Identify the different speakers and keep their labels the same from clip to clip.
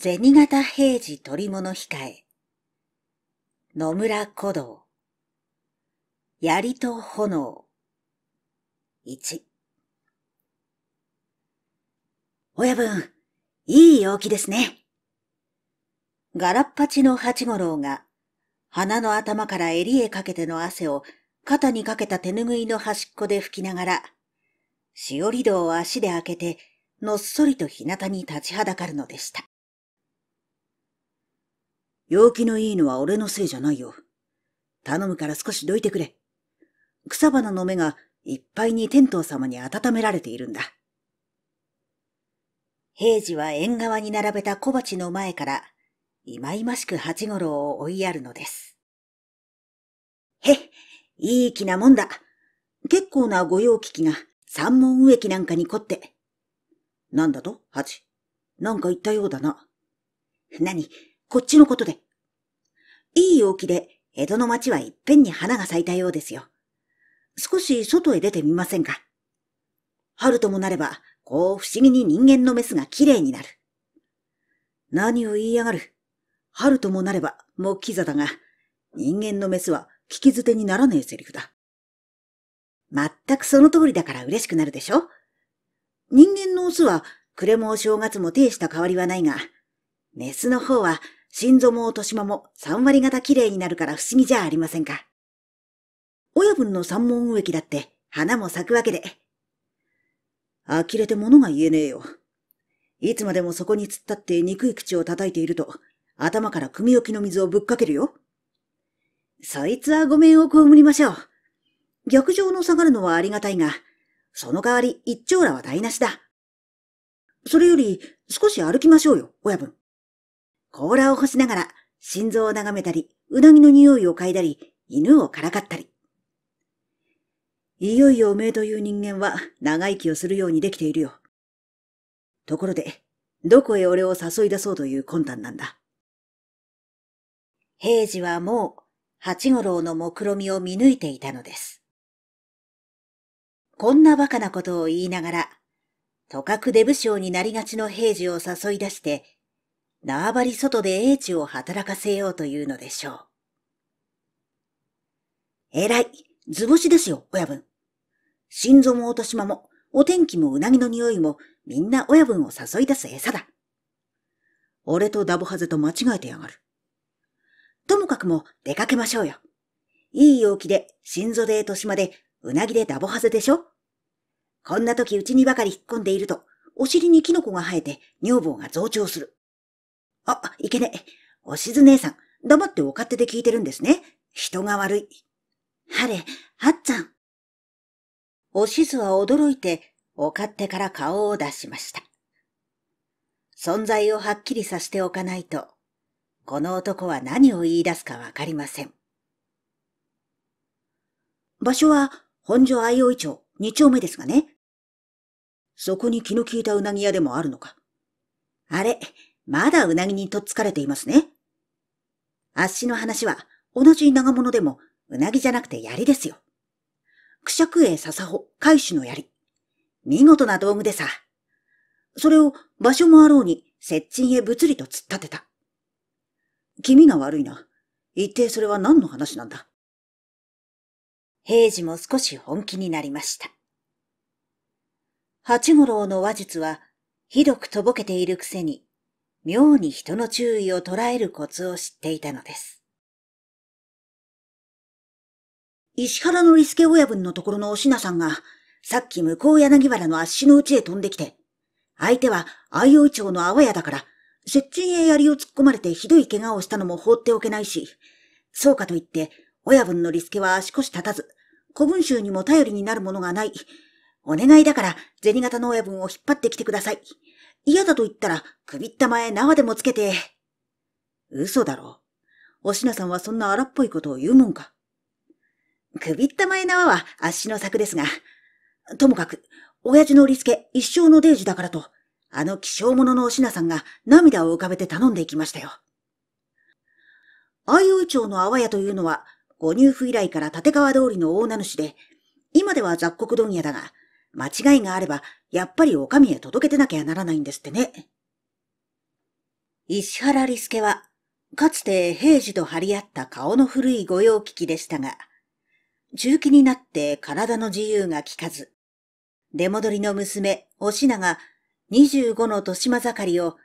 Speaker 1: 銭形平次取物控え、野村古道、槍と炎、1。親分、いい陽気ですね。ガラッパチの八五郎が、鼻の頭から襟へかけての汗を肩にかけた手ぬぐいの端っこで拭きながら、しおり戸を足で開けて、のっそりと日向に立ちはだかるのでした。陽気のいいのは俺のせいじゃないよ。頼むから少しどいてくれ。草花の芽がいっぱいに天童様に温められているんだ。平次は縁側に並べた小鉢の前から、いまいましく八五郎を追いやるのです。へっ、いい気なもんだ。結構な御用聞きが三門植木なんかに凝って。なんだと八なんか言ったようだな。何こっちのことで。いい陽気で、江戸の町はいっぺんに花が咲いたようですよ。少し外へ出てみませんか。春ともなれば、こう不思議に人間のメスが綺麗になる。何を言いやがる。春ともなれば、もうキザだが、人間のメスは聞き捨てにならねえセリフだ。全くその通りだから嬉しくなるでしょ人間のオスは、暮れもお正月も呈した変わりはないが、メスの方は心臓も落としまも3割方綺麗になるから不思議じゃありませんか。親分の三門植木だって花も咲くわけで。呆れて物が言えねえよ。いつまでもそこに突っ立って憎い口を叩いていると、頭から組置きの水をぶっかけるよ。そいつはごめんをこむりましょう。逆上の下がるのはありがたいが、その代わり一丁羅は台無しだ。それより少し歩きましょうよ、親分。甲羅を干しながら心臓を眺めたり、うなぎの匂いを嗅いだり、犬をからかったり。いよいよおめえという人間は長生きをするようにできているよ。ところで、どこへ俺を誘い出そうという魂胆なんだ。平次はもう八五郎の目論みを見抜いていたのです。こんな馬鹿なことを言いながら、とかく出不精になりがちの平次を誘い出して縄張り外で英知を働かせようというのでしょう。えらい、図星ですよ、親分。心臓も落としまも、お天気もうなぎの匂いも、みんな親分を誘い出す餌だ。俺とダボハゼと間違えてやがる。ともかくも出かけましょうよ。いい陽気で、心臓で年まで、うなぎでダボハゼでしょこんな時うちにばかり引っ込んでいると、お尻にキノコが生えて女房が増長する。あ、いけねえ。おしず姉さん、黙ってお勝手で聞いてるんですね。人が悪い。はれ、はっちゃん。おしずは驚いて、お勝手から顔を出しました。存在をはっきりさせておかないと、この男は何を言い出すかわかりません。場所は本所愛用町2丁目ですがね。そこに気の利いたうなぎ屋でもあるのか。あれ、まだうなぎにとっつかれていますね。あっしの話は、同じ長物でも、うなぎじゃなくて槍ですよ。くしゃくえ笹穂、海主の槍。見事な道具でさ。それを場所もあろうに、接近へぶつりと突っ立てた。気味が悪いな。一定それは何の話なんだ平次も少し本気になりました。八五郎の話術は、ひどくとぼけているくせに、妙に人の注意を捉えるコツを知っていたのです。石原のりすけ親分のところのおしなさんが、さっき向こう柳原の足のうちへ飛んできて、相手は愛用町の淡屋だから、接近へ槍を突っ込まれてひどい怪我をしたのも放っておけないし、そうかと言って、親分のリスケは足腰立たず、古文集にも頼りになるものがない。お願いだから、銭形の親分を引っ張ってきてください。嫌だと言ったら、首ったまえ縄でもつけて。嘘だろ。おしなさんはそんな荒っぽいことを言うもんか。首ったまえ縄はあっしの策ですが、ともかく、親父の売り付け一生のデージだからと、あの希少者のおしなさんが涙を浮かべて頼んでいきましたよ。愛用町の淡屋というのは、ご入府以来から立川通りの大名主で、今では雑穀問屋だが、間違いがあれば、やっぱりお上へ届けてなきゃならないんですってね。石原利助は、かつて平時と張り合った顔の古い御用聞きでしたが、重機になって体の自由が効かず、出戻りの娘、お品が25の年間盛りを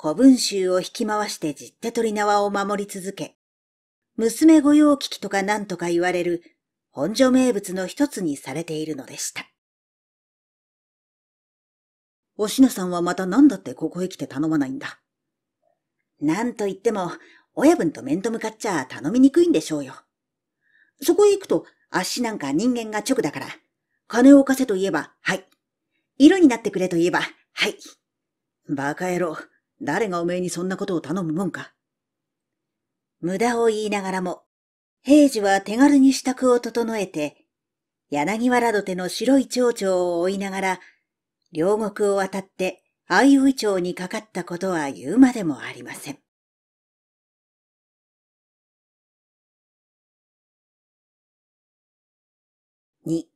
Speaker 1: 古文集を引き回してじって鳥縄を守り続け、娘御用聞きとか何とか言われる本所名物の一つにされているのでした。おしなさんはまた何だってここへ来て頼まないんだ。なんと言っても、親分と面と向かっちゃ頼みにくいんでしょうよ。そこへ行くと、あっしなんか人間が直だから、金を貸せと言えば、はい。色になってくれと言えば、はい。馬鹿野郎、誰がおめえにそんなことを頼むもんか。無駄を言いながらも、平次は手軽に支度を整えて、柳原土手の白い蝶々を追いながら、両国を渡って相生町にかかったことは言うまでもありません。二、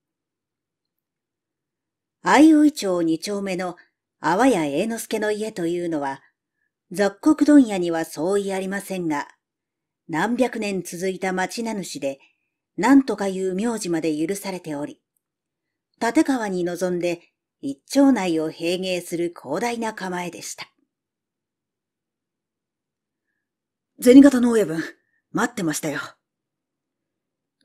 Speaker 1: 相生町二丁目の阿波屋栄之助の家というのは、雑穀問屋には相違ありませんが、何百年続いた町名主で、何とかいう名字まで許されており、立川に臨んで一丁内を平芸する広大な構えでした。銭形の親分、待ってましたよ。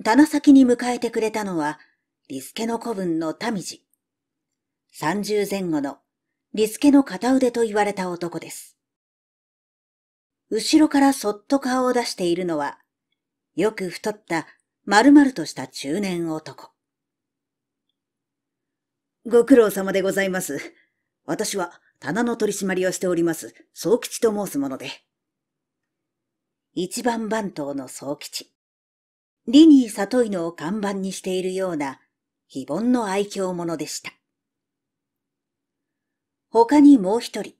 Speaker 1: 棚先に迎えてくれたのは、リスケの子分の民次。三十前後の、リスケの片腕と言われた男です。後ろからそっと顔を出しているのは、よく太った丸々とした中年男。ご苦労様でございます。私は棚の取り締まりをしております、総吉と申すもので。一番番頭の総吉。リニー里井のを看板にしているような、非凡の愛嬌者でした。他にもう一人。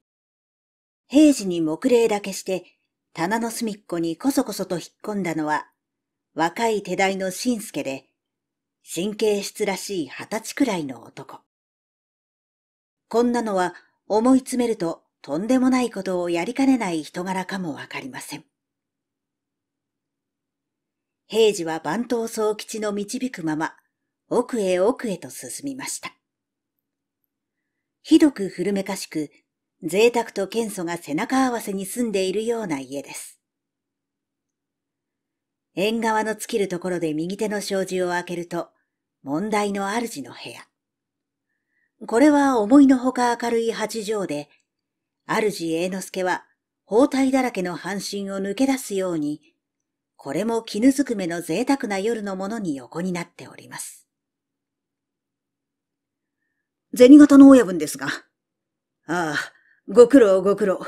Speaker 1: 平時に木礼だけして、棚の隅っこにこそこそと引っ込んだのは、若い手代の新助で、神経質らしい二十歳くらいの男。こんなのは思い詰めるととんでもないことをやりかねない人柄かもわかりません。平次は番頭総吉の導くまま、奥へ奥へと進みました。ひどく古めかしく、贅沢と謙素が背中合わせに住んでいるような家です。縁側の尽きるところで右手の障子を開けると、問題の主の部屋。これは思いのほか明るい八条で、主栄之助は包帯だらけの半身を抜け出すように、これも絹ずくめの贅沢な夜のものに横になっております。銭形の親分ですが。ああ、ご苦労ご苦労。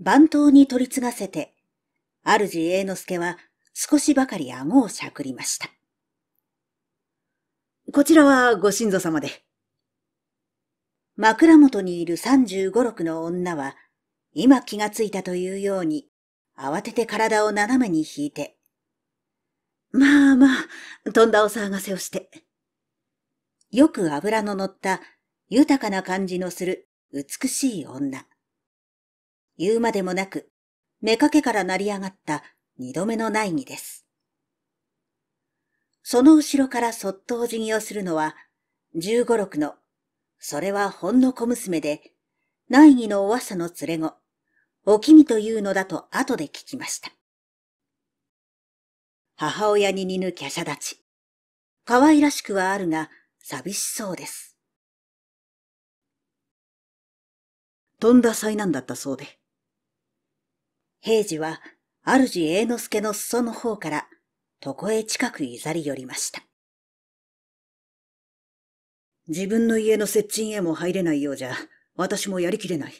Speaker 1: 番頭に取り継がせて、主栄之助は少しばかり顎をしゃくりました。こちらはご親族様で。枕元にいる35、6の女は、今気がついたというように、慌てて体を斜めに引いて。まあまあ、とんだお騒がせをして。よく油の乗った豊かな感じのする美しい女。言うまでもなく、目かけから成り上がった二度目の内儀です。その後ろからそっとお辞儀をするのは、十五六の、それはほんの小娘で、内儀のお朝の連れ子、おきみというのだと後で聞きました。母親に似ぬ華奢立ち。可愛らしくはあるが、寂しそうです。とんだ災難だったそうで。平次は、主栄之助の裾の方から、床へ近くいざり寄りました。自分の家の接近へも入れないようじゃ、私もやりきれない。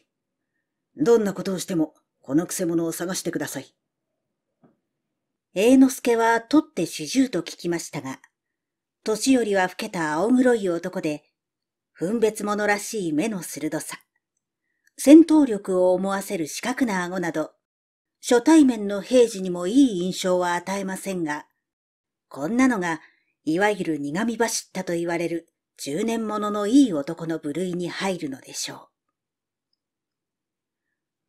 Speaker 1: どんなことをしても、このくせ者を探してください。栄之助は取って四十と聞きましたが、年よりは老けた青黒い男で、分別者らしい目の鋭さ、戦闘力を思わせる四角な顎など、初対面の平時にもいい印象は与えませんが、こんなのが、いわゆる苦み走ったと言われる十年もののいい男の部類に入るのでしょ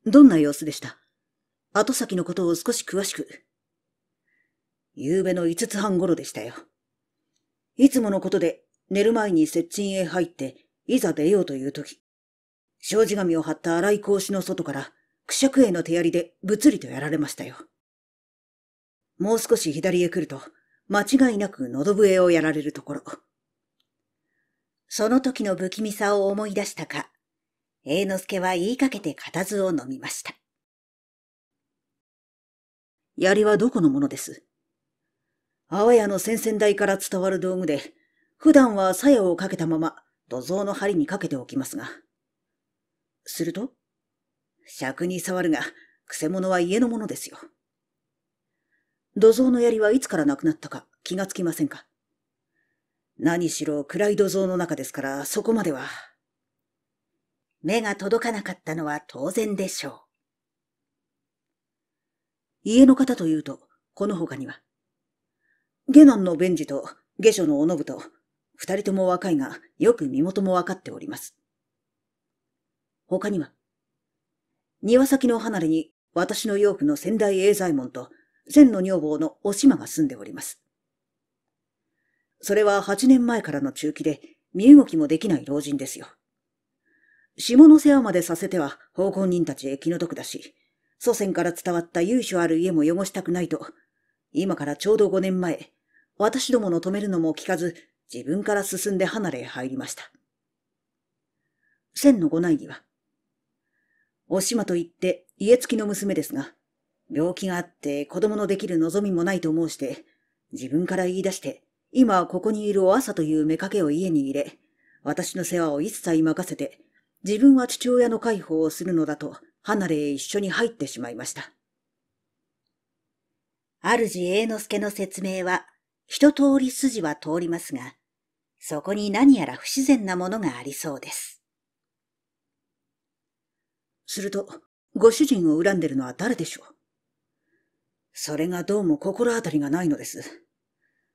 Speaker 1: う。どんな様子でした後先のことを少し詳しく。夕べの5つ半頃でしたよ。いつものことで寝る前に接近へ入って、いざ出ようという時、障子紙を貼った荒い格子の外から、くしゃくへの手やりで物理とやられましたよ。もう少し左へ来ると、間違いなく喉笛をやられるところ。その時の不気味さを思い出したか、栄之助は言いかけて固唾を飲みました。槍はどこのものですあわやの先々代から伝わる道具で、普段は鞘をかけたまま土蔵の針にかけておきますが。すると、尺に触るが、くせ者は家のものですよ。土蔵の槍はいつからなくなったか気がつきませんか何しろ暗い土蔵の中ですから、そこまでは。目が届かなかったのは当然でしょう。家の方というと、この他には。下男の弁治と下女のお信と、二人とも若いが、よく身元も分かっております。他には庭先の離れに私の養父の先代永左衛門と、千の女房のお島が住んでおります。それは八年前からの中期で、身動きもできない老人ですよ。下の世話までさせては、奉公人たちへ気の毒だし、祖先から伝わった由緒ある家も汚したくないと、今からちょうど五年前、私どもの止めるのも聞かず、自分から進んで離れへ入りました。千のご内儀は、おしまと言って家付きの娘ですが、病気があって子供のできる望みもないと申して、自分から言い出して、今ここにいるお朝という妾を家に入れ、私の世話を一切任せて、自分は父親の介抱をするのだと、離れへ一緒に入ってしまいました。主栄之助の説明は、一通り筋は通りますが、そこに何やら不自然なものがありそうです。すると、ご主人を恨んでるのは誰でしょうそれがどうも心当たりがないのです。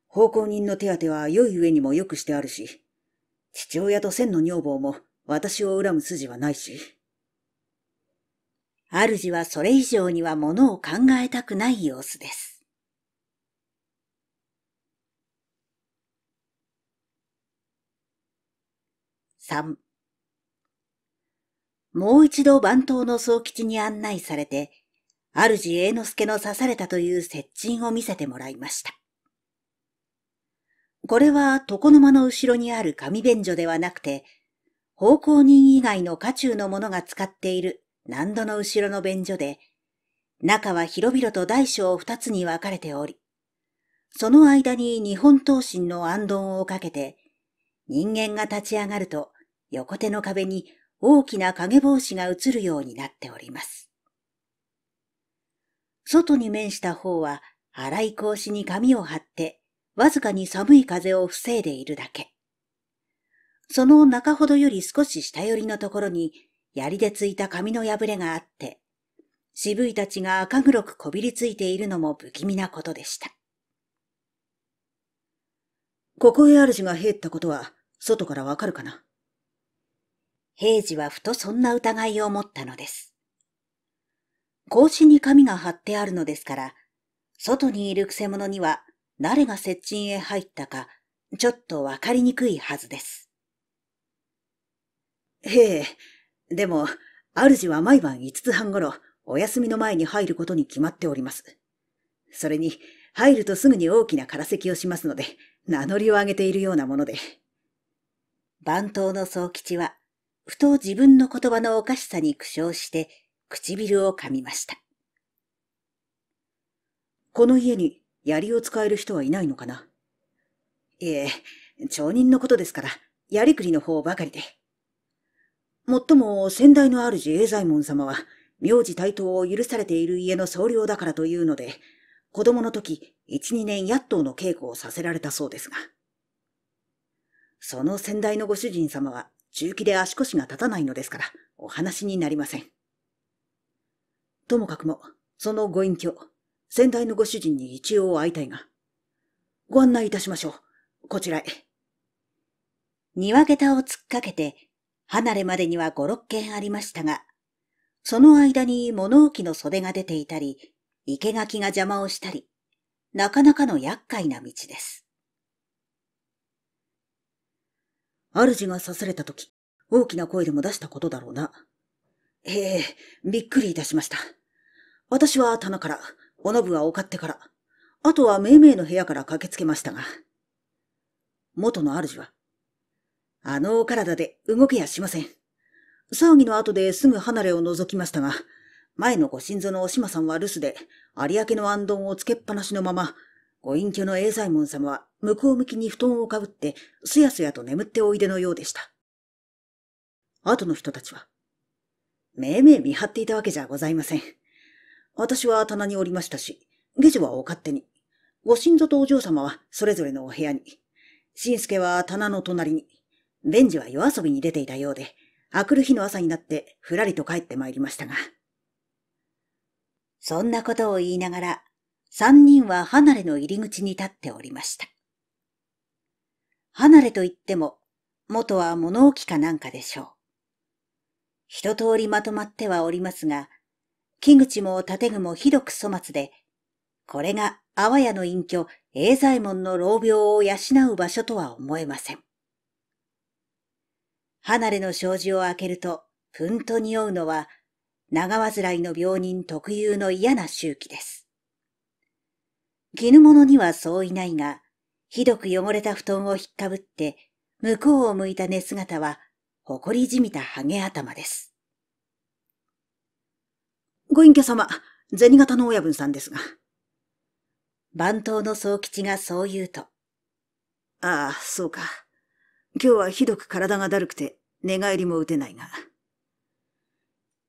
Speaker 1: 奉公人の手当は良い上にもよくしてあるし、父親と千の女房も私を恨む筋はないし。主はそれ以上には物を考えたくない様子です。三。もう一度番頭の総吉に案内されて、主栄之助の刺されたという接近を見せてもらいました。これは床の間の後ろにある紙便所ではなくて、奉公人以外の家中の者が使っている難度の後ろの便所で、中は広々と大小二つに分かれており、その間に日本刀身の暗闘をかけて、人間が立ち上がると横手の壁に大きな影帽子が映るようになっております。外に面した方は荒い格子に紙を貼って、わずかに寒い風を防いでいるだけ。その中ほどより少し下寄りのところに、槍でついた紙の破れがあって、渋いたちが赤黒くこびりついているのも不気味なことでした。ここへ主が入ったことは、外からわかるかな平次はふとそんな疑いを持ったのです。格子に紙が貼ってあるのですから、外にいるくせ者には誰が接近へ入ったか、ちょっとわかりにくいはずです。へえ、でも、主は毎晩5つ半頃、お休みの前に入ることに決まっております。それに、入るとすぐに大きな空席をしますので、名乗りを上げているようなもので。番頭の宗吉はふと自分の言葉のおかしさに苦笑して、唇を噛みました。この家に槍を使える人はいないのかないえ、町人のことですから、槍くりの方ばかりで。もっとも先代の主永左衛門様は、名字対等を許されている家の総領だからというので、子供の時、一二年八頭の稽古をさせられたそうですが。その先代のご主人様は、中期で足腰が立たないのですから、お話になりません。ともかくも、そのご隠居、先代のご主人に一応会いたいが、ご案内いたしましょう。こちらへ。庭桁を突っかけて、離れまでには五六軒ありましたが、その間に物置の袖が出ていたり、生垣が邪魔をしたり、なかなかの厄介な道です。主が刺された時、大きな声でも出したことだろうな。ええびっくりいたしました。私は棚から、おのぶはおってから、あとはめいめいの部屋から駆けつけましたが。元の主は、あのお体で動けやしません。騒ぎの後ですぐ離れを覗きましたが、前のご心臓のおしまさんは留守で、有明の暗丼をつけっぱなしのまま、ご隠居の英左衛門様は向こう向きに布団をかぶって、すやすやと眠っておいでのようでした。後の人たちは、めいめい見張っていたわけじゃございません。私は棚におりましたし、下女はお勝手に。ご親族とお嬢様はそれぞれのお部屋に。新助は棚の隣に。ベンジは夜遊びに出ていたようで、明くる日の朝になってふらりと帰って参りましたが。そんなことを言いながら、三人は離れの入り口に立っておりました。離れといっても、元は物置かなんかでしょう。一通りまとまってはおりますが、木口も建具もひどく粗末で、これが阿波屋の隠居、永左衛門の老病を養う場所とは思えません。離れの障子を開けると、ふんと匂うのは、長患いの病人特有の嫌な周期です。絹物にはそういないが、ひどく汚れた布団をひっかぶって、向こうを向いた寝姿は、誇りじみたハゲ頭です。ご隠居様、銭形の親分さんですが。番頭の総吉がそう言うと。ああ、そうか。今日はひどく体がだるくて、寝返りも打てないが。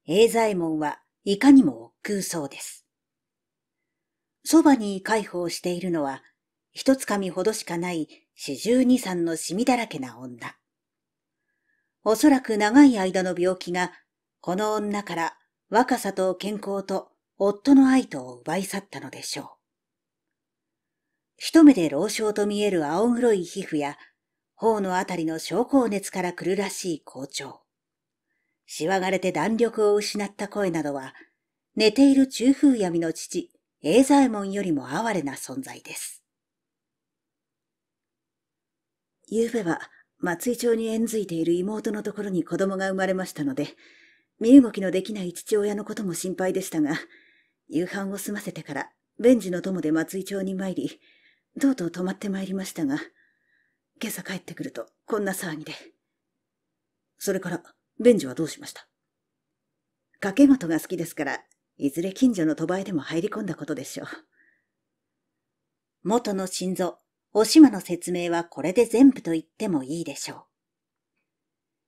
Speaker 1: 英左衛門はいかにも億劫そうです。そばに介抱しているのは、一つ紙ほどしかない四十二三のシミだらけな女。おそらく長い間の病気が、この女から若さと健康と夫の愛とを奪い去ったのでしょう。一目で老傷と見える青黒い皮膚や、頬のあたりの昇降熱から来るらしい好調。しわがれて弾力を失った声などは、寝ている中風闇の父、永左衛門よりも哀れな存在です。昨夜は松井町に縁づいている妹のところに子供が生まれましたので、身動きのできない父親のことも心配でしたが、夕飯を済ませてから、ベンジの友で松井町に参り、とうとう泊まって参りましたが、今朝帰ってくるとこんな騒ぎで。それから、ベンジはどうしました掛け事が好きですから、いずれ近所の賭場へでも入り込んだことでしょう。元の心臓、おしまの説明はこれで全部と言ってもいいでしょう。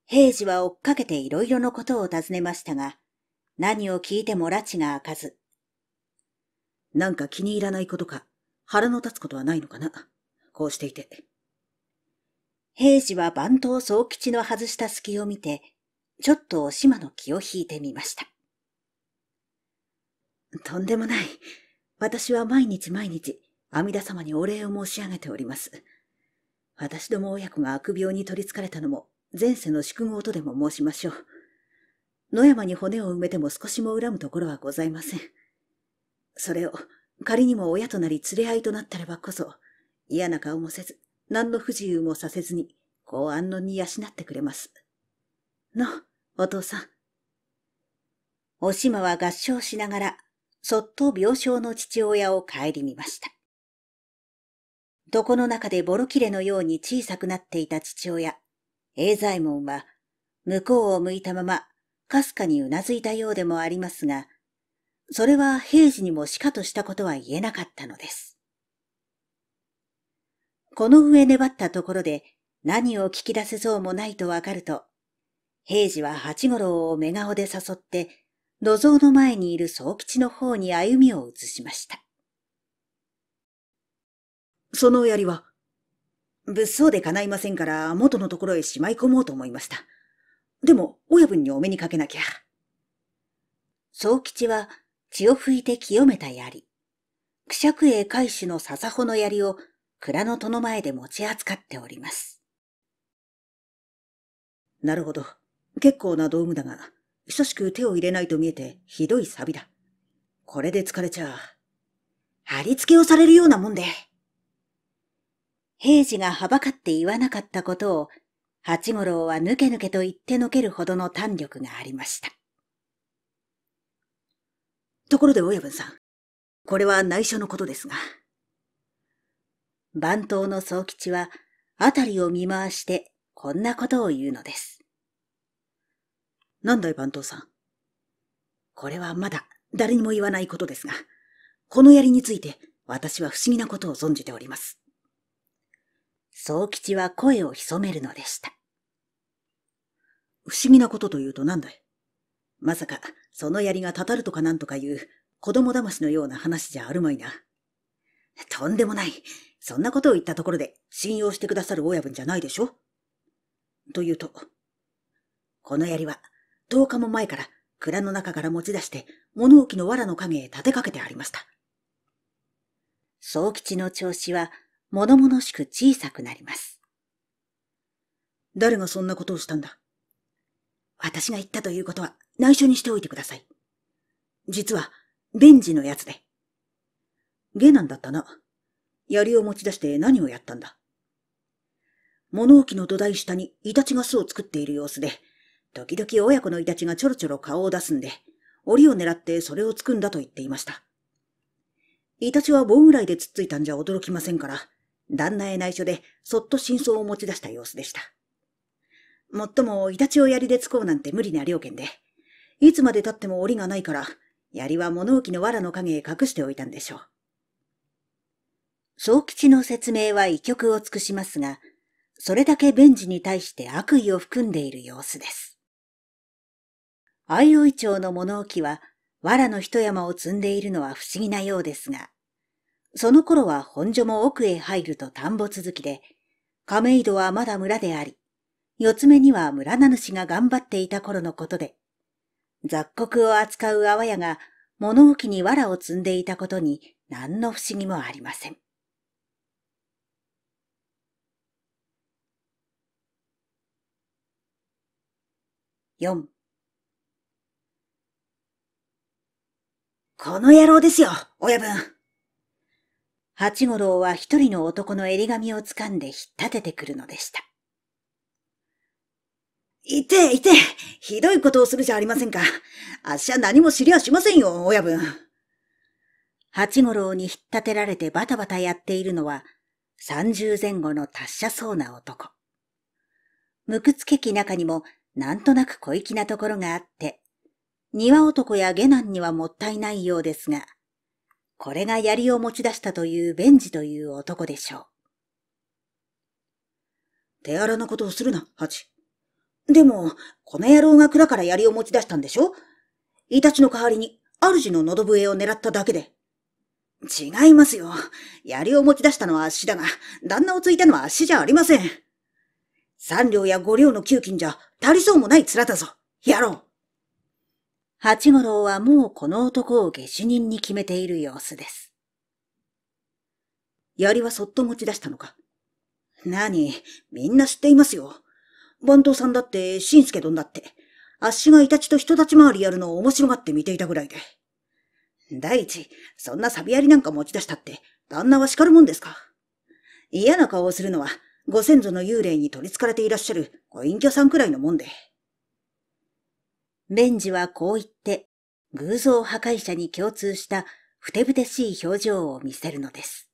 Speaker 1: 平次は追っかけていろいろのことを尋ねましたが、何を聞いても拉致が開かず。なんか気に入らないことか、腹の立つことはないのかな。こうしていて。平次は番頭総吉の外した隙を見て、ちょっとおしまの気を引いてみました。とんでもない。私は毎日毎日、阿弥陀様にお礼を申し上げております。私ども親子が悪病に取りつかれたのも、前世の宿業とでも申しましょう。野山に骨を埋めても少しも恨むところはございません。それを、仮にも親となり連れ合いとなったればこそ、嫌な顔もせず、何の不自由もさせずに、こう安穏に養ってくれます。の、お父さん。おしまは合唱しながらそっと病床の父親を顧みました。床の中でボロ切れのように小さくなっていた父親、英左衛門は、向こうを向いたまま、かすかにうなずいたようでもありますが、それは平時にもしかとしたことは言えなかったのです。この上粘ったところで何を聞き出せそうもないとわかると、平時は八五郎を目顔で誘って土蔵の前にいる宗吉の方に歩みを移しました。その槍は、物騒で叶いませんから元のところへしまい込もうと思いました。でも、親分にお目にかけなきゃ。宗吉は血を拭いて清めた槍、くしゃくえ海主の笹穂の槍を蔵の戸の前で持ち扱っております。なるほど。結構な道具だが、久しく手を入れないと見えてひどいサビだ。これで疲れちゃう。貼り付けをされるようなもんで。平次がはばかって言わなかったことを、八五郎はぬけぬけと言ってのけるほどの胆力がありました。ところで親分さん、これは内緒のことですが。番頭の宗吉は、あたりを見回して、こんなことを言うのです。なんだい番頭さん。これはまだ誰にも言わないことですが、この槍について私は不思議なことを存じております。宗吉は声を潜めるのでした。不思議なことというとなんだいまさか、その槍がたたるとかなんとかいう子供騙しのような話じゃあるまいな。とんでもない。そんなことを言ったところで信用してくださる親分じゃないでしょというと、この槍は10日も前から蔵の中から持ち出して物置の藁の影へ立てかけてありました。宗吉の調子は物々しく小さくなります。誰がそんなことをしたんだ私が言ったということは内緒にしておいてください。実は、ベンジのやつで。下男だったな。槍を持ち出して何をやったんだ物置の土台下にイタチが巣を作っている様子で、時々親子のイタチがちょろちょろ顔を出すんで、檻を狙ってそれをつくんだと言っていました。イタチは棒ぐらいでつっついたんじゃ驚きませんから、旦那へ内緒でそっと真相を持ち出した様子でした。もっともイタチを槍で突こうなんて無理な了見で、いつまで経っても檻がないから、槍は物置の藁の影へ隠しておいたんでしょう。小吉の説明は異曲を尽くしますが、それだけベンジに対して悪意を含んでいる様子です。相生町の物置は、藁の一山を積んでいるのは不思議なようですが、その頃は本所も奥へ入ると田んぼ続きで、亀戸はまだ村であり、四つ目には村名主が頑張っていた頃のことで、雑穀を扱うわ屋が物置に藁を積んでいたことに何の不思議もありません。4この野郎ですよ、親分。八五郎は一人の男の襟髪を掴んで引っ立ててくるのでした。いて、いて、ひどいことをするじゃありませんか。あっしは何も知りゃしませんよ、親分。八五郎に引っ立てられてバタバタやっているのは、三十前後の達者そうな男。むくつけき中にも、なんとなく小粋なところがあって、庭男や下男にはもったいないようですが、これが槍を持ち出したというベンジという男でしょう。手荒なことをするな、ハチ。でも、この野郎が蔵から槍を持ち出したんでしょイタチの代わりに、主の喉笛を狙っただけで。違いますよ。槍を持ち出したのは足だが、旦那をついたのは足じゃありません。三両や五両の給金じゃ足りそうもない面だぞ。野郎。八五郎はもうこの男を下手人に決めている様子です。槍はそっと持ち出したのか。何みんな知っていますよ。番頭さんだって、しんすけどんだって、あっしがイタチと人立ち回りやるのを面白がって見ていたぐらいで。第一、そんなサビ槍なんか持ち出したって、旦那は叱るもんですか。嫌な顔をするのは、ご先祖の幽霊に取り憑かれていらっしゃるご隠居さんくらいのもんで。ベンジはこう言って、偶像破壊者に共通したふてぶてしい表情を見せるのです。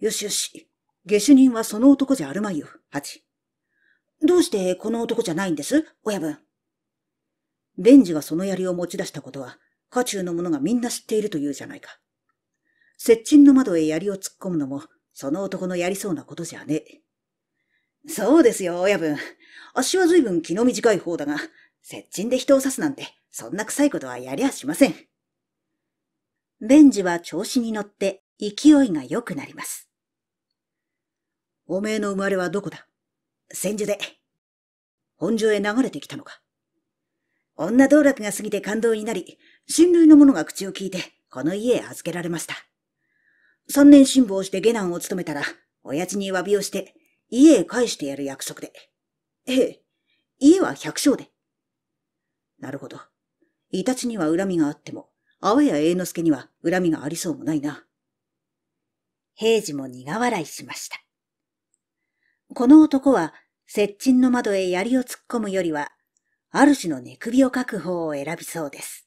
Speaker 1: よしよし、下手人はその男じゃあるまいよ、チ。どうしてこの男じゃないんです親分。ベンジがその槍を持ち出したことは、家中の者がみんな知っているというじゃないか。接近の窓へ槍を突っ込むのも、その男のやりそうなことじゃねえ。そうですよ、親分。足は随分気の短い方だが、接近で人を刺すなんて、そんな臭いことはやりゃしません。ベンジは調子に乗って勢いが良くなります。おめえの生まれはどこだ千住で。本所へ流れてきたのか。女道楽が過ぎて感動になり、親類の者が口を聞いて、この家へ預けられました。三年辛抱して下男を務めたら、親父に詫びをして、家へ返してやる約束で。ええ、家は百姓で。なるほど。イタチには恨みがあっても、青谷栄之助には恨みがありそうもないな。平次も苦笑いしました。この男は、接近の窓へ槍を突っ込むよりは、ある種の寝首をかく方を選びそうです。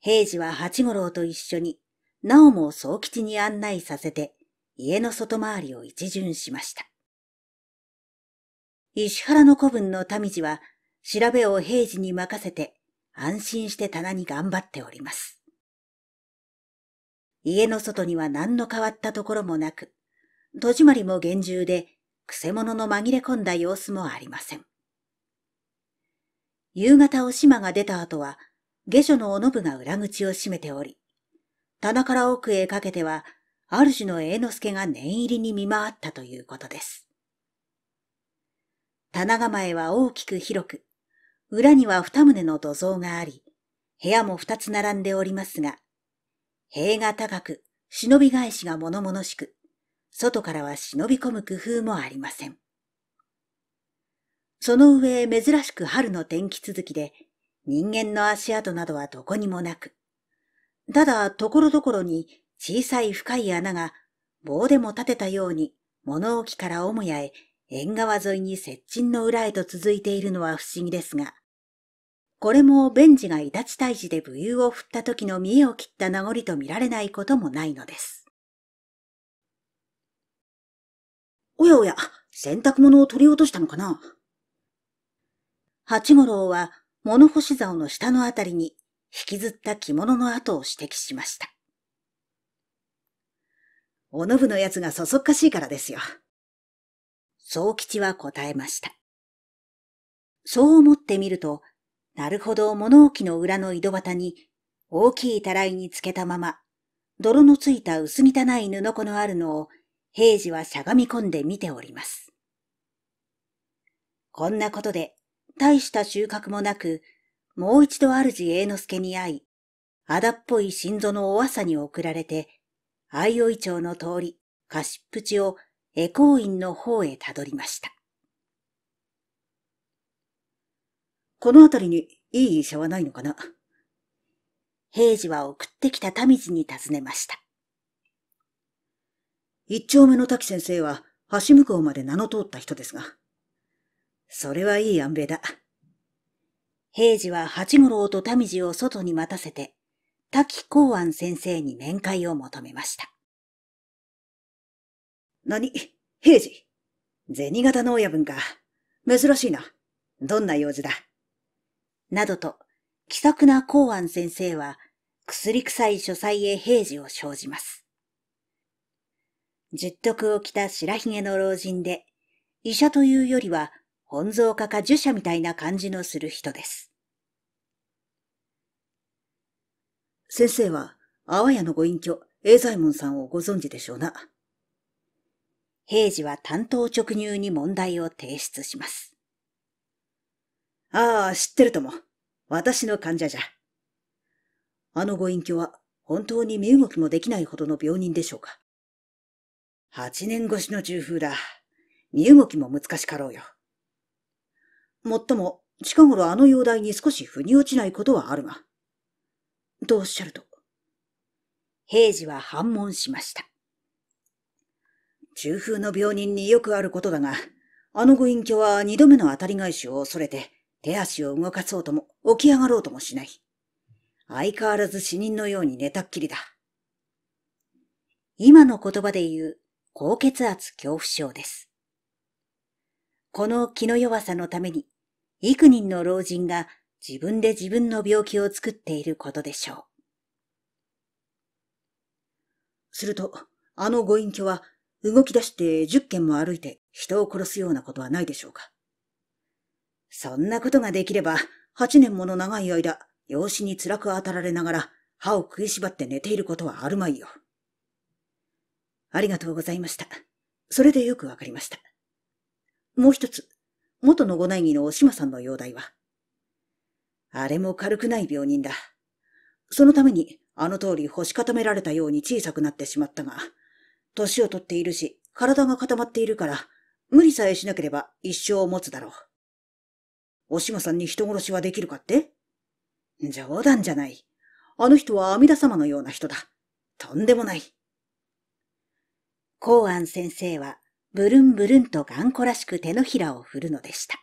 Speaker 1: 平次は八五郎と一緒に、なおも宗吉に案内させて、家の外回りを一巡しました。石原の古文の民路は、調べを平時に任せて、安心して棚に頑張っております。家の外には何の変わったところもなく、戸締まりも厳重で、くせ者の紛れ込んだ様子もありません。夕方お島が出た後は、下女のおのぶが裏口を閉めており、棚から奥へかけては、主の栄之助が念入りに見回ったということです。棚構えは大きく広く、裏には二棟の土蔵があり、部屋も二つ並んでおりますが、塀が高く、忍び返しが物々しく、外からは忍び込む工夫もありません。その上、珍しく春の天気続きで、人間の足跡などはどこにもなく、ただ、ところどころに小さい深い穴が棒でも立てたように物置から母屋へ縁側沿いに接近の裏へと続いているのは不思議ですが、これもベンジがイタチ退治で武勇を振った時の見栄を切った名残と見られないこともないのです。おやおや、洗濯物を取り落としたのかな八五郎は物干し竿の下のあたりに引きずった着物の跡を指摘しました。おのぶのやつがそそっかしいからですよ。宗吉は答えました。そう思ってみると、なるほど物置の裏の井戸端に大きいたらいにつけたまま、泥のついた薄汚い布子のあるのを平次はしゃがみ込んで見ております。こんなことで大した収穫もなく、もう一度主栄之助に会い、あだっぽい心臓のおわさに送られて、相生町の通り、カシップチをエコー院の方へたどりました。この辺りにいい医者はないのかな平次は送ってきた民路に尋ねました。一丁目の滝先生は橋向こうまで名の通った人ですが、それはいい安兵衛だ。平次は八五郎と民路を外に待たせて滝公安先生に面会を求めました。何平次銭形の親分か。珍しいな。どんな用事だなどと、気さくな公安先生は、薬臭い書斎へ平次を生じます。十徳を着た白髭の老人で、医者というよりは、本草家か儒者みたいな感じのする人です。先生は、阿波屋のご隠居、英左衛門さんをご存知でしょうな。平次は担当直入に問題を提出します。ああ、知ってるとも。私の患者じゃ。あのご隠居は本当に身動きもできないほどの病人でしょうか。八年越しの重風だ。身動きも難しかろうよ。もっとも、近頃あの容体に少し腑に落ちないことはあるが、とおっしゃると、平次は反問しました。中風の病人によくあることだが、あのご隠居は二度目の当たり返しを恐れて、手足を動かそうとも、起き上がろうともしない。相変わらず死人のように寝たっきりだ。今の言葉で言う、高血圧恐怖症です。この気の弱さのために、幾人の老人が自分で自分の病気を作っていることでしょう。すると、あのご隠居は動き出して十軒も歩いて人を殺すようなことはないでしょうか。そんなことができれば、八年もの長い間、養子に辛く当たられながら、歯を食いしばって寝ていることはあるまいよ。ありがとうございました。それでよくわかりました。もう一つ、元のご内儀のお島さんの容体はあれも軽くない病人だ。そのために、あの通り星固められたように小さくなってしまったが、年をとっているし、体が固まっているから、無理さえしなければ一生持つだろう。おしまさんに人殺しはできるかって冗談じゃない。あの人は阿弥陀様のような人だ。とんでもない。公安先生は、ブルンブルンと頑固らしく手のひらを振るのでした。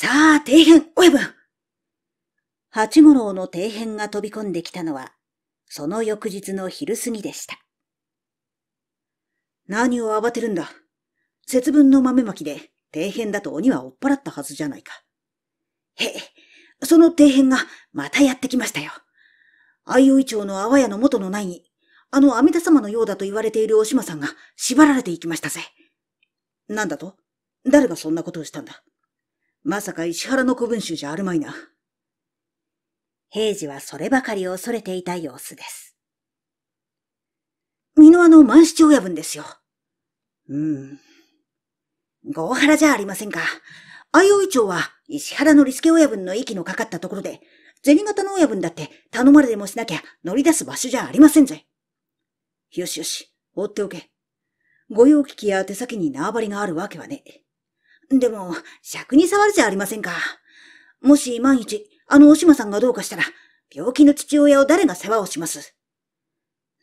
Speaker 1: さあ、底辺、親分八五郎の底辺が飛び込んできたのは、その翌日の昼過ぎでした。何を慌てるんだ。節分の豆まきで、底辺だと鬼は追っ払ったはずじゃないか。へえ、その底辺がまたやってきましたよ。相生町の阿波屋の元の内に、あの阿弥陀様のようだと言われているお島さんが縛られていきましたぜ。なんだと誰がそんなことをしたんだまさか石原の古文集じゃあるまいな。平次はそればかりを恐れていた様子です。美濃の満七親分ですよ。うん。郷原じゃありませんか。相生町は石原の利助親分の息のかかったところで、銭形の親分だって頼まれでもしなきゃ乗り出す場所じゃありませんぜ。よしよし、放っておけ。御用聞きや手先に縄張りがあるわけはねえ。でも、尺に触るじゃありませんか。もし万一、あのお島さんがどうかしたら、病気の父親を誰が世話をします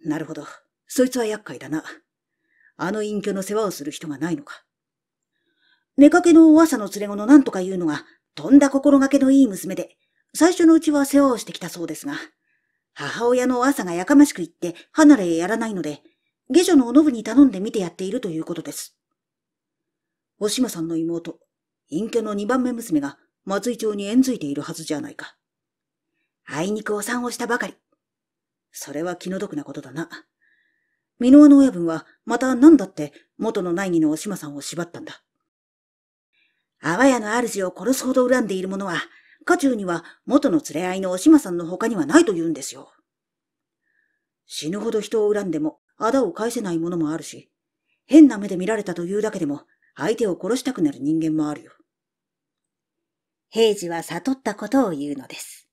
Speaker 1: なるほど。そいつは厄介だな。あの隠居の世話をする人がないのか。寝かけのお朝の連れ子の何とかいうのが、とんだ心がけのいい娘で、最初のうちは世話をしてきたそうですが、母親のお朝がやかましく言って離れへやらないので、下女のおのぶに頼んで見てやっているということです。おしまさんの妹、隠居の二番目娘が松井町に縁づいているはずじゃないか。あいにくお産をしたばかり。それは気の毒なことだな。美濃の親分はまた何だって元の内儀のおしまさんを縛ったんだ。阿波屋の主を殺すほど恨んでいる者は、家中には元の連れ合いのおしまさんの他にはないと言うんですよ。死ぬほど人を恨んでも、あだを返せないものもあるし、変な目で見られたというだけでも、相手を殺したくなる人間もあるよ。平次は悟ったことを言うのです。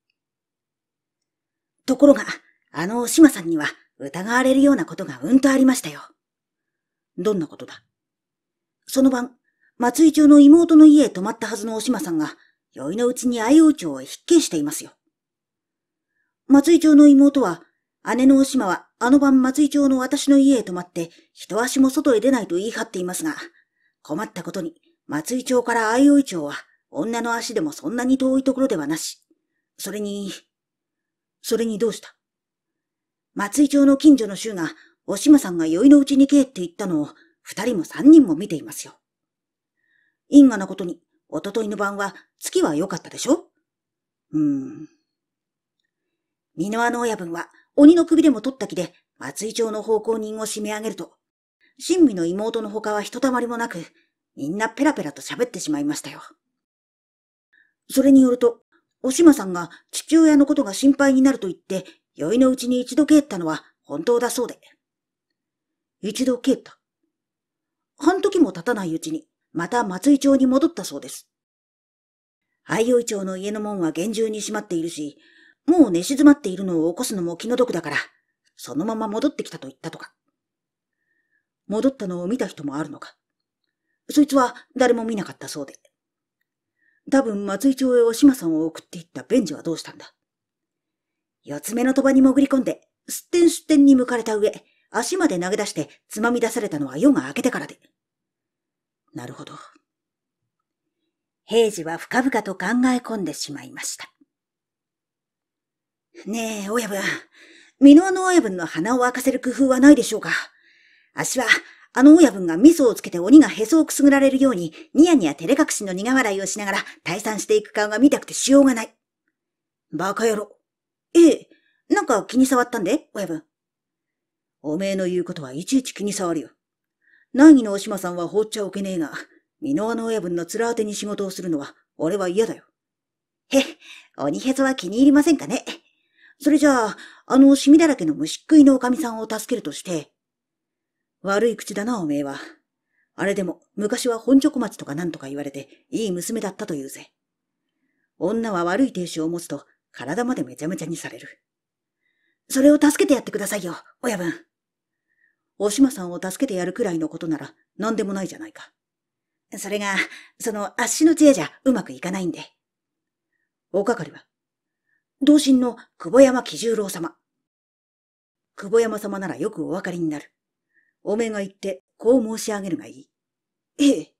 Speaker 1: ところが、あの島さんには疑われるようなことがうんとありましたよ。どんなことだその晩、松井町の妹の家へ泊まったはずのお島さんが、宵のうちに愛王町へ引っ越していますよ。松井町の妹は、姉のお島はあの晩松井町の私の家へ泊まって、一足も外へ出ないと言い張っていますが、困ったことに、松井町から相生町は、女の足でもそんなに遠いところではなし。それに、それにどうした松井町の近所の衆が、おしさんが宵のうちに帰って言ったのを、二人も三人も見ていますよ。因果なことに、おとといの晩は、月は良かったでしょうーん。箕輪の親分は、鬼の首でも取った気で、松井町の奉公人を締め上げると、親身の妹の他はひとたまりもなく、みんなペラペラと喋ってしまいましたよ。それによると、お島さんが父親のことが心配になると言って、酔いのうちに一度帰ったのは本当だそうで。一度帰った。半時も経たないうちに、また松井町に戻ったそうです。愛用町の家の門は厳重に閉まっているし、もう寝静まっているのを起こすのも気の毒だから、そのまま戻ってきたと言ったとか。戻ったのを見た人もあるのか。そいつは誰も見なかったそうで。多分松井町へお島さんを送っていったベンジはどうしたんだ四つ目の鳥羽に潜り込んで、すってんすってんに向かれた上、足まで投げ出してつまみ出されたのは夜が明けてからで。なるほど。平次は深々と考え込んでしまいました。ねえ、親分。箕輪の親分の鼻を開かせる工夫はないでしょうかあしは、あの親分が味噌をつけて鬼がへそをくすぐられるように、ニヤニヤ照れ隠しの苦笑いをしながら退散していく顔が見たくてしようがない。バカ野郎。ええ、なんか気に障ったんで、親分。おめえの言うことはいちいち気に障るよ。難儀のおしまさんは放っちゃおけねえが、美濃の親分の面当てに仕事をするのは、俺は嫌だよ。へ、鬼へそは気に入りませんかね。それじゃあ、あのシミだらけの虫食いのおかみさんを助けるとして、悪い口だな、おめえは。あれでも、昔は本所小町とかなんとか言われて、いい娘だったと言うぜ。女は悪い亭主を持つと、体までめちゃめちゃにされる。それを助けてやってくださいよ、親分。おしまさんを助けてやるくらいのことなら、何でもないじゃないか。それが、その、あっしの知恵じゃうまくいかないんで。おかかりは、同心の久保山喜十郎様。久保山様ならよくお分かりになる。おめえが言って、こう申し上げるがいい。ええ。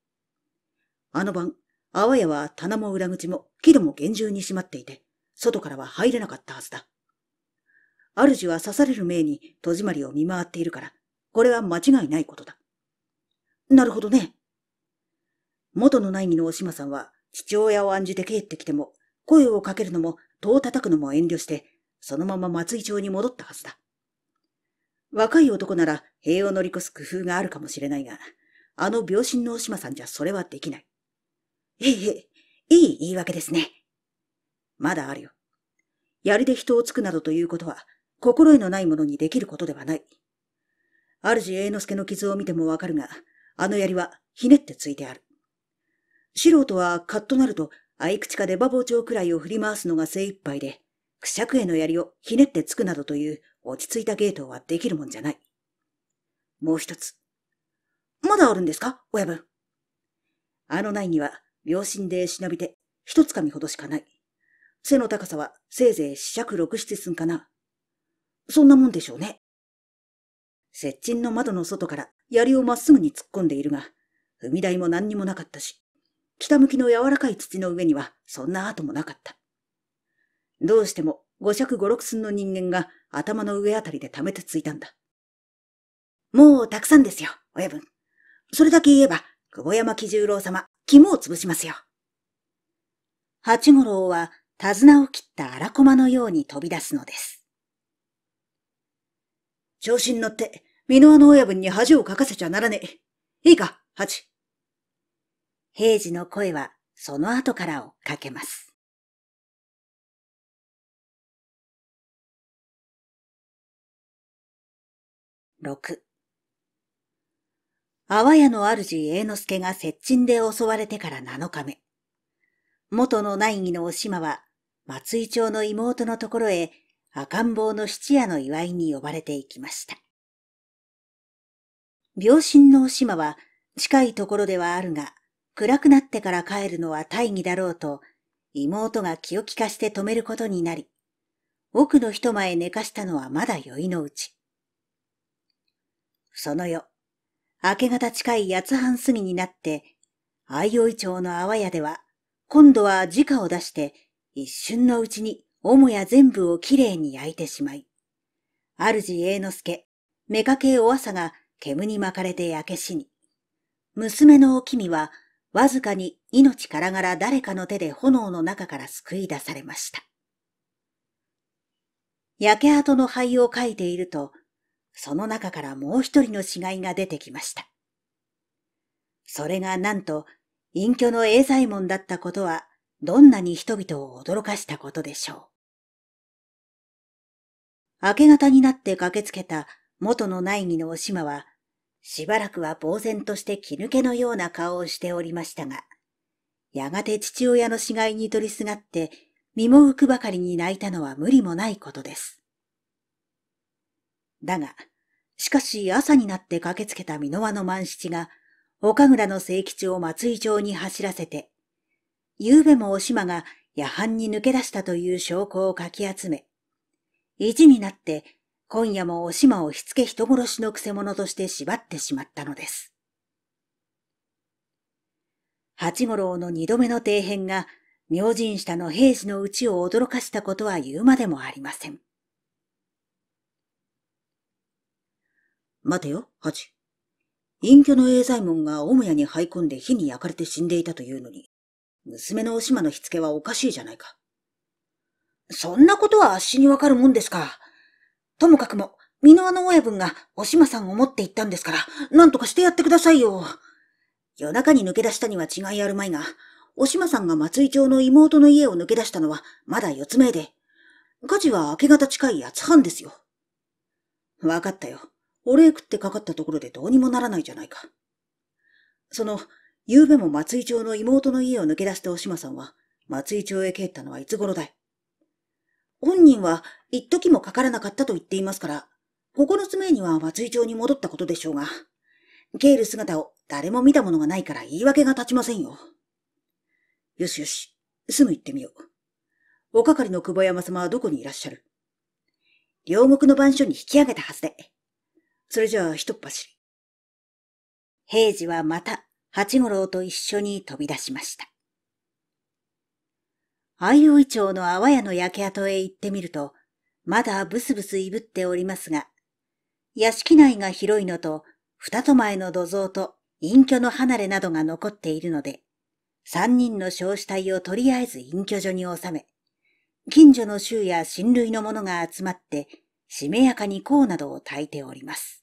Speaker 1: あの晩、あわやは棚も裏口も、木戸も厳重に閉まっていて、外からは入れなかったはずだ。主は刺される命に戸締まりを見回っているから、これは間違いないことだ。なるほどね。元の内儀のおしまさんは、父親を案じて帰ってきても、声をかけるのも、戸を叩くのも遠慮して、そのまま松井町に戻ったはずだ。若い男なら塀を乗り越す工夫があるかもしれないが、あの病神のお島さんじゃそれはできない。ええ、いい言い訳ですね。まだあるよ。槍で人を突くなどということは、心得のないものにできることではない。主栄之助の傷を見てもわかるが、あの槍はひねってついてある。素人はカッとなると、合口か出馬包丁くらいを振り回すのが精一杯で、くしゃくへの槍をひねってつくなどという落ち着いたゲートはできるもんじゃない。もう一つ。まだあるんですか親分。あのナには、秒針で忍びて、一つかみほどしかない。背の高さはせいぜい四尺六七寸かな。そんなもんでしょうね。接近の窓の外から槍をまっすぐに突っ込んでいるが、踏み台も何にもなかったし、北向きの柔らかい土の上にはそんな跡もなかった。どうしても五尺五六寸の人間が頭の上あたりで溜めてついたんだ。もうたくさんですよ、親分。それだけ言えば、久保山喜十郎様、肝を潰しますよ。八五郎は手綱を切った荒駒のように飛び出すのです。調子に乗って、美濃の親分に恥をかかせちゃならねえ。いいか、八。平次の声はその後からをかけます。6阿波屋の主栄之助が接近で襲われてから7日目。元の内儀のお島は、松井町の妹のところへ赤ん坊の七夜の祝いに呼ばれていきました。病心のお島は近いところではあるが、暗くなってから帰るのは大義だろうと、妹が気を利かして止めることになり、奥の一前寝かしたのはまだ酔いのうち。その夜、明け方近い八つ半過ぎになって、相生町の阿波屋では、今度は家を出して、一瞬のうちに母屋全部をきれいに焼いてしまい、主栄之助、目かけお朝が煙に巻かれて焼け死に、娘のお君は、わずかに命からがら誰かの手で炎の中から救い出されました。焼け跡の灰をかいていると、その中からもう一人の死骸が出てきました。それがなんと隠居の英左衛門だったことはどんなに人々を驚かしたことでしょう。明け方になって駆けつけた元の内儀のお島は、しばらくは呆然として気抜けのような顔をしておりましたが、やがて父親の死骸に取りすがって身も浮くばかりに泣いたのは無理もないことです。だが、しかし朝になって駆けつけた箕輪の万七が、岡倉の聖吉を松井町に走らせて、夕べもお島が夜半に抜け出したという証拠をかき集め、一になって今夜もお島を火付け人殺しのくせ者として縛ってしまったのです。八五郎の二度目の底辺が明神下の兵士のうちを驚かしたことは言うまでもありません。待てよ、八。隠居の英左衛門が母屋に這い込んで火に焼かれて死んでいたというのに、娘のお島の火付けはおかしいじゃないか。そんなことはあっしにわかるもんですか。ともかくも、美濃の親分がお島さんを持って行ったんですから、なんとかしてやってくださいよ。夜中に抜け出したには違いあるまいが、お島さんが松井町の妹の家を抜け出したのはまだ四つ目で、火事は明け方近い八つ半ですよ。わかったよ。お礼食ってかかったところでどうにもならないじゃないか。その、昨夜も松井町の妹の家を抜け出したお島さんは、松井町へ帰ったのはいつ頃だい本人は一時もかからなかったと言っていますから、この爪には松井町に戻ったことでしょうが、ケール姿を誰も見たものがないから言い訳が立ちませんよ。よしよし、すぐ行ってみよう。おかかりの久保山様はどこにいらっしゃる両国の番所に引き上げたはずで、それじゃあ一っ走り。平次はまた八五郎と一緒に飛び出しました。相生町の阿波屋の焼け跡へ行ってみると、まだブスブスいぶっておりますが、屋敷内が広いのと、二戸前の土蔵と隠居の離れなどが残っているので、三人の焼死体をとりあえず隠居所に収め、近所の衆や親類の者が集まって、しめやかに甲などを焚いております。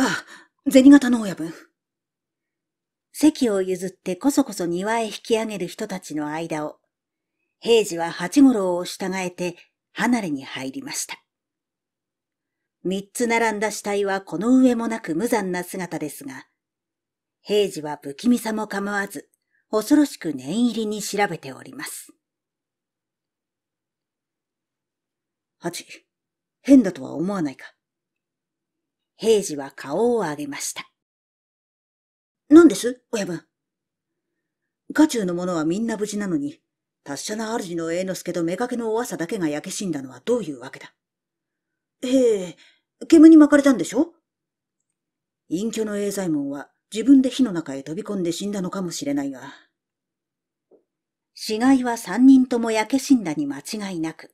Speaker 1: ああ、銭形の親分。席を譲ってこそこそ庭へ引き上げる人たちの間を、平次は八五郎を従えて離れに入りました。三つ並んだ死体はこの上もなく無残な姿ですが、平次は不気味さも構わず、恐ろしく念入りに調べております。八、変だとは思わないか平次は顔を上げました。何です親分。家中の者はみんな無事なのに、達者な主の栄之助と目掛けのお朝だけが焼け死んだのはどういうわけだ。へえ、煙に巻かれたんでしょ隠居の栄左衛門は自分で火の中へ飛び込んで死んだのかもしれないが。死骸は三人とも焼け死んだに間違いなく、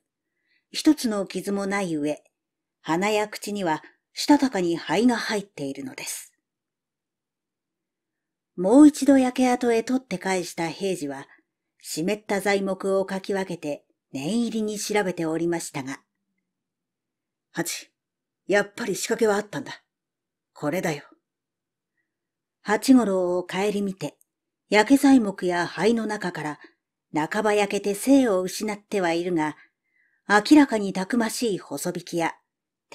Speaker 1: 一つの傷もない上、鼻や口にはしたたかに灰が入っているのです。もう一度焼け跡へ取って返した平次は、湿った材木をかき分けて念入りに調べておりましたが。八、やっぱり仕掛けはあったんだ。これだよ。八五郎を帰り見て、焼け材木や灰の中から半ば焼けて生を失ってはいるが、明らかにたくましい細引きや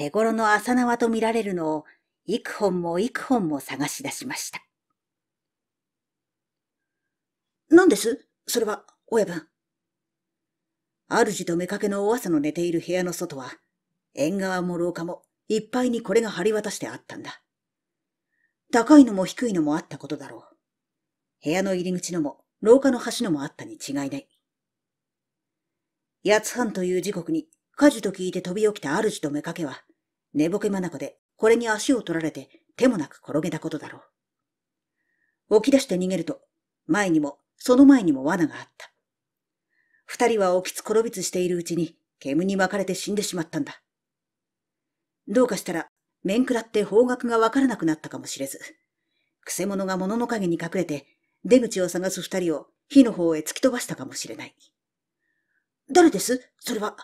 Speaker 1: 手頃の浅縄と見られるのを幾本も幾本も探し出しました。何ですそれは、親分。主と妾のお朝の寝ている部屋の外は、縁側も廊下もいっぱいにこれが張り渡してあったんだ。高いのも低いのもあったことだろう。部屋の入り口のも廊下の端のもあったに違いない。八つ半という時刻に火事と聞いて飛び起きた主と妾は、寝ぼけまなこで、これに足を取られて、手もなく転げたことだろう。起き出して逃げると、前にも、その前にも罠があった。二人は起きつ転びつしているうちに、煙に巻かれて死んでしまったんだ。どうかしたら、面食らって方角がわからなくなったかもしれず、くせ者が物の陰に隠れて、出口を探す二人を火の方へ突き飛ばしたかもしれない。誰ですそれは、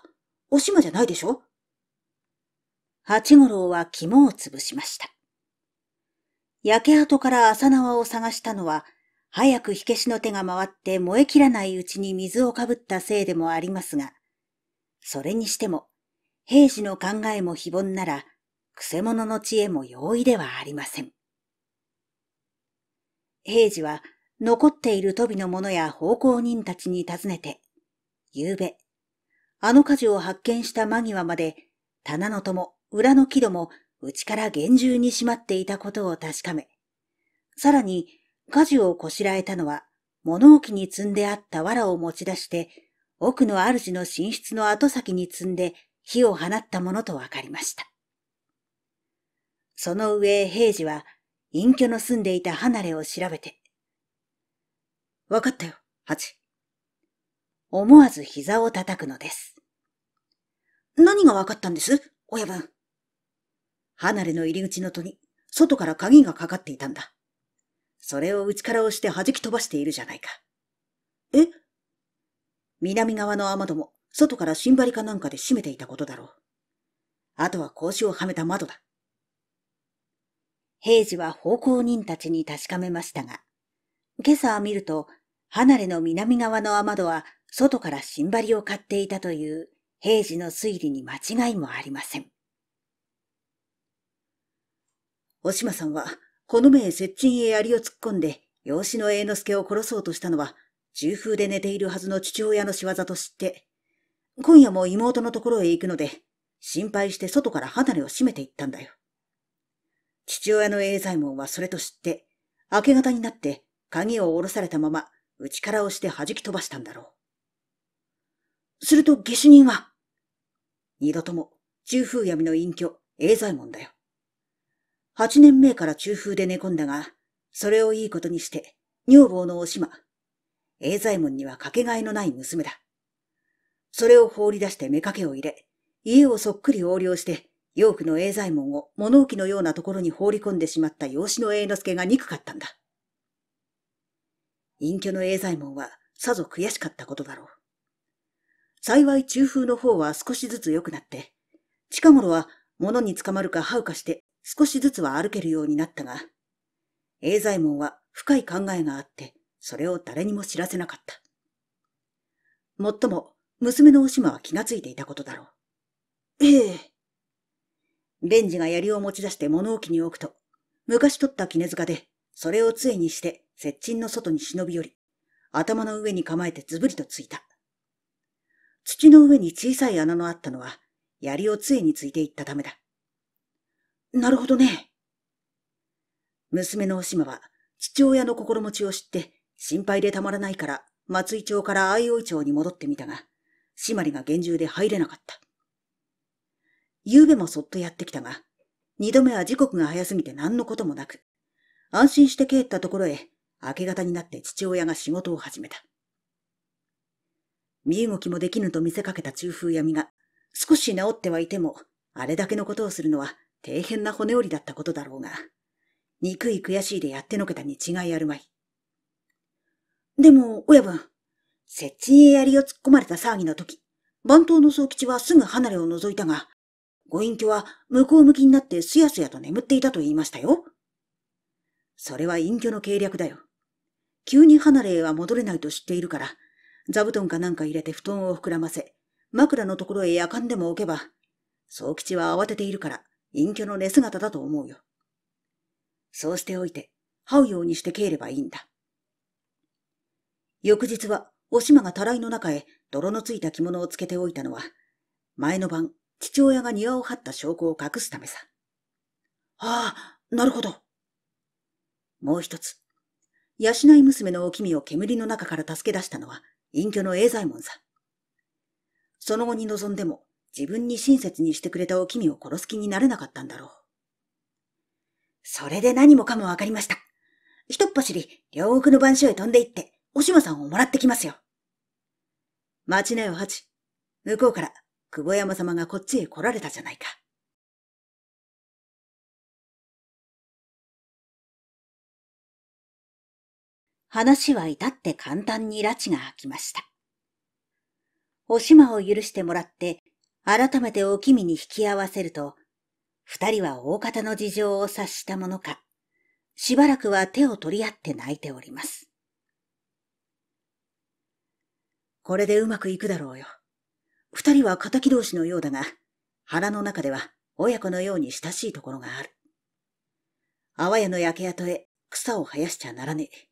Speaker 1: おしまじゃないでしょ八五郎は肝を潰しました。焼け跡から浅縄を探したのは、早く火消しの手が回って燃え切らないうちに水をかぶったせいでもありますが、それにしても、平時の考えも非凡なら、くせ者の知恵も容易ではありません。平時は残っている飛びの者や奉公人たちに尋ねて、夕べ、あの火事を発見した間際まで、棚の友、裏の木戸も内から厳重に閉まっていたことを確かめ、さらに火事をこしらえたのは物置に積んであった藁を持ち出して、奥の主の寝室の後先に積んで火を放ったものとわかりました。その上、平次は隠居の住んでいた離れを調べて、わかったよ、八。思わず膝を叩くのです。何がわかったんです親分。離れの入り口の戸に、外から鍵がかかっていたんだ。それを内から押して弾き飛ばしているじゃないか。え南側の雨戸も、外からシンバリかなんかで閉めていたことだろう。あとは格子をはめた窓だ。平次は奉公人たちに確かめましたが、今朝見ると、離れの南側の雨戸は外からシンバリを買っていたという平時の推理に間違いもありません。おしまさんは、この目へ接近へ槍を突っ込んで、養子の栄之助を殺そうとしたのは、中風で寝ているはずの父親の仕業と知って、今夜も妹のところへ行くので、心配して外から離れを閉めていったんだよ。父親の栄左衛門はそれと知って、明け方になって鍵を下ろされたまま、内から押して弾き飛ばしたんだろう。すると下手人は、二度とも、中風闇の隠居、栄左衛門だよ。8年前から中風で寝込んだが、それをいいことにして、女房のおしま、左衛門にはかけがえのない娘だ。それを放り出して目かけを入れ、家をそっくり横領して、洋服の英左衛門を物置のようなところに放り込んでしまった養子の栄之助が憎かったんだ。隠居の英左衛門はさぞ悔しかったことだろう。幸い中風の方は少しずつ良くなって、近頃は物に捕まるか這うかして少しずつは歩けるようになったが、英左衛門は深い考えがあって、それを誰にも知らせなかった。もっとも、娘のお島は気がついていたことだろう。ええ。レンジが槍を持ち出して物置に置くと、昔取った絹塚で、それを杖にして、接近の外に忍び寄り、頭の上に構えてずぶりとついた。土の上に小さい穴のあったのは、槍を杖についていったためだ。なるほどね。娘のおしまは父親の心持ちを知って心配でたまらないから松井町から相生町に戻ってみたが、島りが厳重で入れなかった。昨べもそっとやってきたが、二度目は時刻が早すぎて何のこともなく、安心して帰ったところへ、明け方になって父親が仕事を始めた。身動きもできぬと見せかけた中風闇が、少し治ってはいても、あれだけのことをするのは底辺な骨折りだったことだろうが、憎い悔しいでやってのけたに違いあるまい。でも、親分、接地へ槍を突っ込まれた騒ぎの時、番頭の宗吉はすぐ離れを覗いたが、ご隠居は向こう向きになってすやすやと眠っていたと言いましたよ。それは隠居の計略だよ。急に離れへは戻れないと知っているから、座布団かなんか入れて布団を膨らませ、枕のところへやかんでも置けば、宗吉は慌てているから、隠居の寝姿だと思うよ。そうしておいて、這うようにして帰ればいいんだ。翌日は、お島がたらいの中へ泥のついた着物をつけておいたのは、前の晩、父親が庭を張った証拠を隠すためさ。ああ、なるほど。もう一つ、養い娘のお君を煙の中から助け出したのは、隠居の永左衛門さ。その後に望んでも、自分に親切にしてくれたおきみを殺す気になれなかったんだろう。それで何もかもわかりました。ひとっ走り、両国の番所へ飛んで行って、おしまさんをもらってきますよ。待ちなよ、八。向こうから、久保山様がこっちへ来られたじゃないか。話は至って簡単に拉致が開きました。お島を許してもらって改めておきみに引き合わせると、二人は大方の事情を察したものか、しばらくは手を取り合って泣いております。これでうまくいくだろうよ。二人は敵同士のようだが、腹の中では親子のように親しいところがある。あわやの焼け跡へ草を生やしちゃならねえ。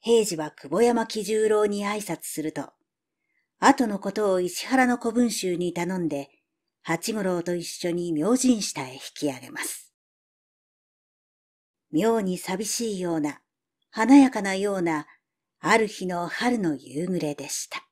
Speaker 1: 平次は久保山喜十郎に挨拶すると、後のことを石原の古文集に頼んで、八五郎と一緒に明神下へ引き上げます。妙に寂しいような、華やかなような、ある日の春の夕暮れでした。